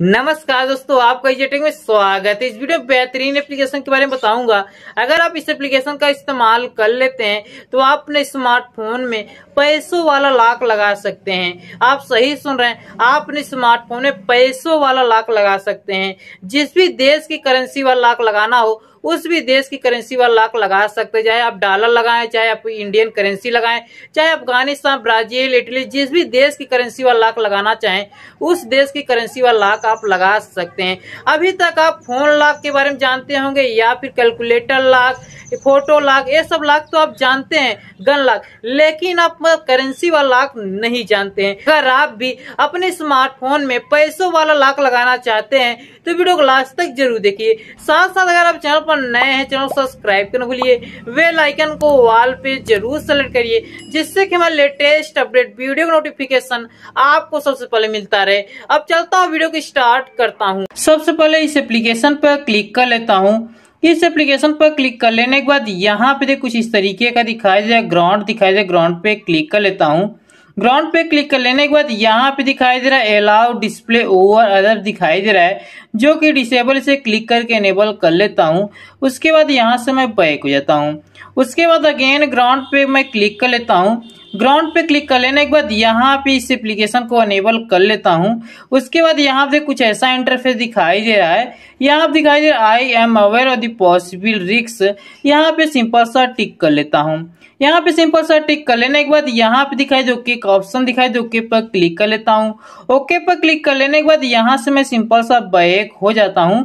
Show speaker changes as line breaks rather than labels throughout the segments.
नमस्कार दोस्तों आपका e में स्वागत है इस वीडियो में बेहतरीन एप्लीकेशन के बारे में बताऊंगा अगर आप इस एप्लीकेशन का इस्तेमाल कर लेते हैं तो आप अपने स्मार्टफोन में पैसों वाला लाख लगा सकते हैं आप सही सुन रहे हैं आप अपने स्मार्टफोन में पैसों वाला लाख लगा सकते हैं जिस भी देश की करेंसी वाला लाख लगाना हो उस भी देश की करेंसी वाला लाख लगा सकते चाहे आप डॉलर लगाएं चाहे आप इंडियन करेंसी लगाएं चाहे अफगानिस्तान ब्राजील इटली जिस भी देश की करेंसी वाला लाख लगाना चाहें उस देश की करेंसी वाला लाख आप लगा सकते हैं अभी तक आप फोन लाख के बारे में जानते होंगे या फिर कैलकुलेटर लाख फोटो लाख ये सब लाख तो आप जानते हैं गन लाख लेकिन आप करेंसी वाला लाख नहीं जानते हैं अगर आप भी अपने स्मार्टफोन में पैसों वाला लाख लगाना चाहते हैं तो वीडियो को लास्ट तक जरूर देखिए साथ साथ अगर आप चैनल पर नए हैं चैनल सब्सक्राइब करना भूलिए वे आइकन को वॉल पे जरूर सेलेक्ट करिए जिससे कि हमारे लेटेस्ट अपडेट वीडियो नोटिफिकेशन आपको सबसे पहले मिलता रहे अब चलता हूँ वीडियो को स्टार्ट करता हूँ सबसे पहले इस एप्लीकेशन पर क्लिक कर लेता हूँ इस एप्लीकेशन पर क्लिक कर लेने के बाद यहाँ पे कुछ इस तरीके का दिखाई दे ग्राउंड दिखाई दे ग्राउंड पे क्लिक कर लेता हूँ ग्राउंड पे क्लिक कर लेने के बाद यहाँ पे दिखाई दे रहा है अलाउ डिस्प्ले ओवर अदर दिखाई दे रहा है जो कि डिसेबल से क्लिक करके एनेबल कर लेता हूँ उसके बाद यहाँ से मैं बैक हो जाता हूँ उसके बाद अगेन ग्राउंड पे मैं क्लिक कर लेता हूँ ग्राउंड पे क्लिक कर लेना एक बार यहाँ पे इस एप्लीकेशन को अनेबल कर लेता हूँ उसके बाद यहाँ पे कुछ ऐसा इंटरफेस दिखाई दे रहा है यहाँ पे दिखाई दे रहा है I am aware of the possible risks यहाँ पे सिंपल सा टिक कर लेता हूँ यहाँ पे सिंपल सा टिक कर लेने के बाद यहाँ पे दिखाई दो एक ऑप्शन दिखाई दो ओके पर क्लिक कर लेता हूँ ओके पर क्लिक कर लेने के बाद यहाँ से मैं सिंपल सा बैक हो जाता हूँ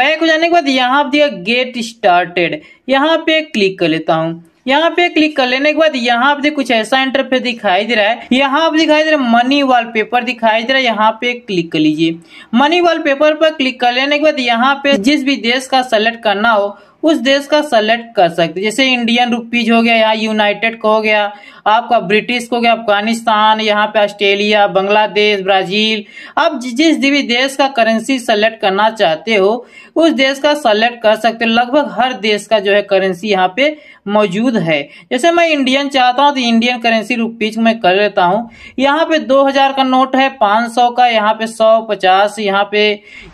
बैक हो जाने के बाद यहाँ पे दिया गेट स्टार्टेड यहाँ पे क्लिक कर लेता हूँ यहाँ पे क्लिक कर लेने के बाद यहाँ पे कुछ ऐसा इंटरफेस दिखाई दे रहा है यहाँ पे दिखाई दे रहा है मनी वॉलपेपर दिखाई दे रहा है यहाँ पे क्लिक कर लीजिए मनी वॉलपेपर पर क्लिक कर लेने के बाद यहाँ पे जिस भी देश का सेलेक्ट करना हो उस देश का सेलेक्ट कर सकते जैसे इंडियन रुपीज हो गया यहाँ यूनाइटेड को हो गया आपका ब्रिटिश को हो गया अफगानिस्तान यहाँ पे ऑस्ट्रेलिया बांग्लादेश ब्राजील आप जिस भी देश का करेंसी सेलेक्ट करना चाहते हो उस देश का सेलेक्ट कर सकते हो लगभग हर देश का जो है करेंसी यहाँ पे मौजूद है जैसे मैं इंडियन चाहता हूँ तो इंडियन करेंसी रुपीज में कर लेता हूँ यहाँ पे दो हजार का नोट है पांच सौ का यहाँ पे सौ पचास यहाँ पे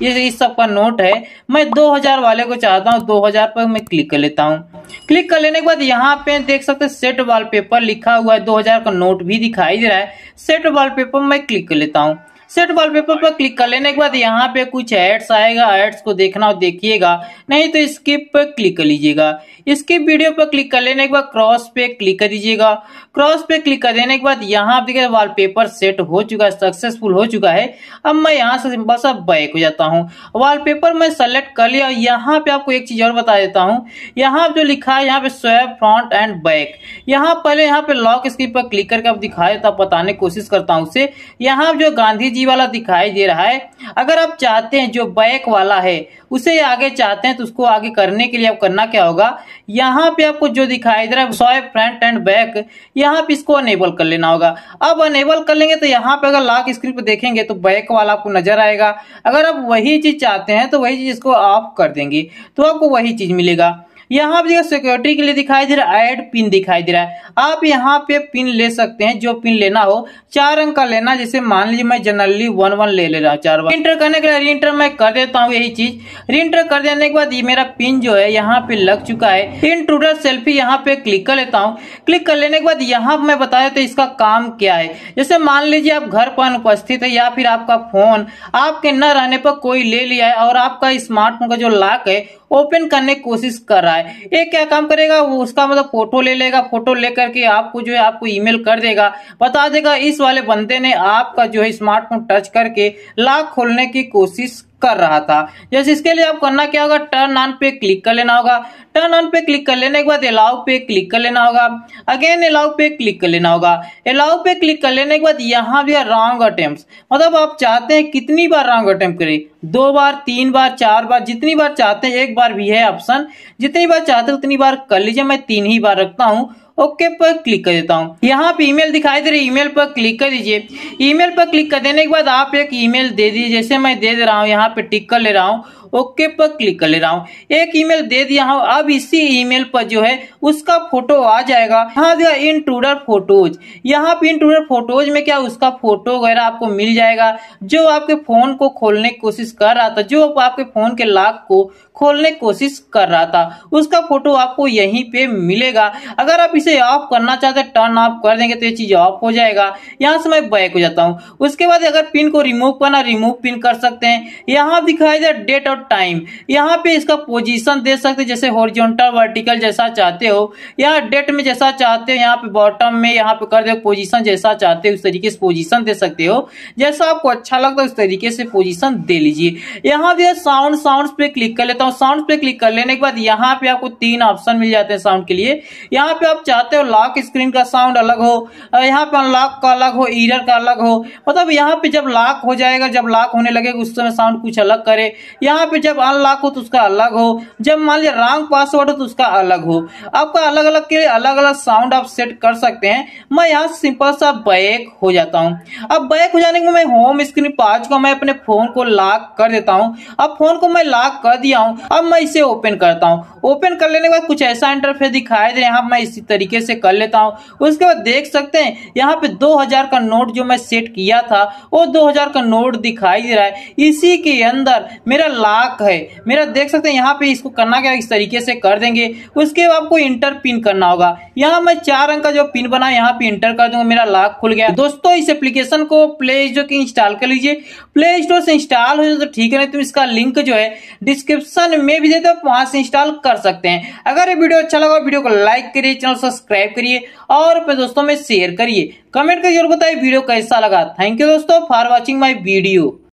ये इस सब का नोट है मैं दो हजार वाले को चाहता हूँ दो हजार पर मैं क्लिक कर लेता हूँ क्लिक कर लेने के बाद यहाँ पे देख सकते हैं सेट वॉलपेपर लिखा हुआ है 2000 का नोट भी दिखाई दे रहा है सेट वॉलपेपर मैं क्लिक कर लेता हूँ सेट वॉलपेपर पर क्लिक कर लेने के बाद यहाँ पे कुछ एड्स आएगा एड्स को देखना और देखिएगा नहीं तो स्किप पर क्लिक कर लीजिएगा स्किप वीडियो पर क्लिक कर लेने के बाद क्रॉस पे क्लिक कर दीजिएगा क्रॉस पे क्लिक कर देने के बाद यहाँ आप देखिए वॉलपेपर सेट हो चुका है सक्सेसफुल हो चुका है अब मैं यहाँ से सिंपल सा बैक हो जाता हूँ वॉलपेपर मैं सेलेक्ट कर लिया यहाँ पे आपको एक चीज और बता देता हूँ यहाँ जो लिखा है यहाँ पे स्वैप फ्रंट एंड बैक यहाँ पहले यहाँ पे लॉक स्क्रीन पर क्लिक करके आप दिखाए तो बताने की कोशिश करता हूँ उसे यहाँ जो गांधी बीजी वाला दिखाई दे रहा है अगर आप चाहते हैं जो बैक वाला है उसे आगे चाहते हैं तो उसको आगे करने के लिए आप करना क्या होगा यहाँ पे आपको जो दिखाई दे रहा है सॉय फ्रंट एंड बैक यहाँ पे इसको अनेबल कर लेना होगा अब अनेबल कर लेंगे तो यहाँ पे अगर लॉक स्क्रीन पर देखेंगे तो बैक वाला आपको नजर आएगा अगर आप वही चीज चाहते हैं तो वही चीज इसको ऑफ कर देंगे तो आपको वही चीज मिलेगा यहाँ पे सिक्योरिटी के लिए दिखाई दे रहा है एड पिन दिखाई दे रहा है आप यहाँ पे पिन ले सकते हैं जो पिन लेना हो चार अंक का लेना जैसे मान लीजिए मैं जनरली वन वन ले ले रहा हूँ चार इंटर करने के लिए रिंटर मैं कर देता हूँ यही चीज रिंटर कर देने के बाद ये मेरा पिन जो है यहाँ पे लग चुका है इंट्रूडर सेल्फी यहाँ पे क्लिक कर लेता हूँ क्लिक कर लेने के बाद यहाँ मैं बताया तो इसका काम क्या है जैसे मान लीजिए आप घर पर अनुपस्थित है या फिर आपका फोन आपके न रहने पर कोई ले लिया है और आपका स्मार्टफोन का जो लॉक है ओपन करने की कोशिश कर रहा है है ये क्या काम करेगा वो उसका मतलब फोटो ले लेगा फोटो ले करके आपको जो है आपको ईमेल कर देगा बता देगा इस वाले बंदे ने आपका जो है स्मार्टफोन टच करके लाख खोलने की कोशिश कर रहा था जैसे इसके लिए आप करना क्या होगा टर्न ऑन पे क्लिक कर लेना होगा टर्न ऑन पे क्लिक कर लेने के बाद अलाउ पे क्लिक कर लेना होगा अगेन अलाउ पे क्लिक कर लेना होगा अलाउ पे क्लिक कर लेने के बाद यहाँ भी रॉन्ग अटेम्प्ट मतलब आप चाहते हैं कितनी बार रॉन्ग अटेम्प्ट करें दो बार तीन बार चार बार जितनी बार चाहते हैं एक बार भी है ऑप्शन जितनी बार चाहते हैं उतनी बार कर लीजिए मैं तीन ही बार रखता हूँ ओके पर क्लिक कर देता हूँ यहाँ पे ईमेल दिखाई दे रही ईमेल पर क्लिक कर दीजिए ईमेल पर क्लिक कर देने के बाद आप एक ईमेल दे दीजिए जैसे मैं दे दे रहा हूँ यहाँ पे टिक कर ले रहा हूँ ओके पर क्लिक कर ले रहा हूँ एक ईमेल दे दिया हूँ अब इसी ईमेल पर जो है उसका फोटो आ जाएगा यहाँ दिया टूडर फोटोज यहाँ पे इन टूडर फोटोज में क्या उसका फोटो वगैरह आपको मिल जाएगा जो आपके फोन को खोलने की कोशिश कर रहा था जो आपके फोन के लॉक को खोलने की कोशिश कर रहा था उसका फोटो आपको यहीं पे मिलेगा अगर आप इसे ऑफ करना चाहते हैं टर्न ऑफ कर देंगे तो ये चीज ऑफ हो जाएगा यहाँ से मैं बैक हो जाता हूँ उसके बाद अगर पिन को रिमूव करना रिमूव पिन कर सकते हैं यहाँ दिखाई दे डेट और टाइम यहाँ पे इसका पोजिशन दे सकते हैं जैसे हॉरिजॉन्टल वर्टिकल जैसा चाहते हो यहाँ डेट में जैसा चाहते हो यहाँ पे बॉटम में यहाँ पे कर दे पोजिशन जैसा चाहते हो उस तरीके से पोजिशन दे सकते हो जैसा आपको अच्छा लगता है उस तरीके से पोजिशन दे लीजिए यहाँ दिया साउंड साउंड पे क्लिक कर लेता हूँ साउंड पे क्लिक कर लेने के बाद यहाँ पे आपको तीन ऑप्शन मिल जाते हैं साउंड के लिए यहाँ पे आप चाहते हो लॉक स्क्रीन का साउंड अलग हो यहाँ पे अनलॉक का अलग हो ईरर का अलग हो मतलब यहाँ पे जब लॉक हो जाएगा जब लॉक होने लगेगा उस समय साउंड कुछ अलग करे यहाँ पे जब अनलॉक हो तो उसका अलग हो जब मान लीजिए रॉन्ग पासवर्ड हो तो उसका अलग हो आपका अलग अलग के लिए अलग अलग साउंड आप सेट कर सकते हैं मैं यहाँ सिंपल सा बैक हो जाता हूँ अब बैक हो जाने के मैं होम स्क्रीन पर आ चुका मैं अपने फोन को लॉक कर देता हूँ अब फोन को मैं लॉक कर दिया हूँ अब मैं इसे ओपन करता हूँ ओपन कर लेने के बाद कुछ ऐसा इंटरफेस दिखाई दे रहा है मैं इसी तरीके से कर लेता हूँ उसके बाद देख सकते हैं यहाँ पे 2000 का नोट जो मैं सेट किया था वो 2000 का नोट दिखाई दे रहा है इसी के अंदर मेरा लाख है मेरा देख सकते हैं यहाँ पे इसको करना क्या इस तरीके से कर देंगे उसके बाद आपको इंटर पिन करना होगा यहाँ मैं चार अंक का जो पिन बना यहाँ पे इंटर कर दूंगा मेरा लाख खुल गया दोस्तों इस एप्लीकेशन को प्ले स्टोर की इंस्टॉल कर लीजिए प्ले स्टोर से इंस्टॉल हो जाए तो ठीक है नहीं तो इसका लिंक जो है डिस्क्रिप्शन डिस्क्रिप्शन में भी देते तो वहां से इंस्टॉल कर सकते हैं अगर ये वीडियो अच्छा लगा वीडियो को लाइक करिए चैनल सब्सक्राइब करिए और अपने दोस्तों में शेयर करिए कमेंट करके जरूर बताइए वीडियो कैसा लगा थैंक यू दोस्तों फॉर वॉचिंग माई वीडियो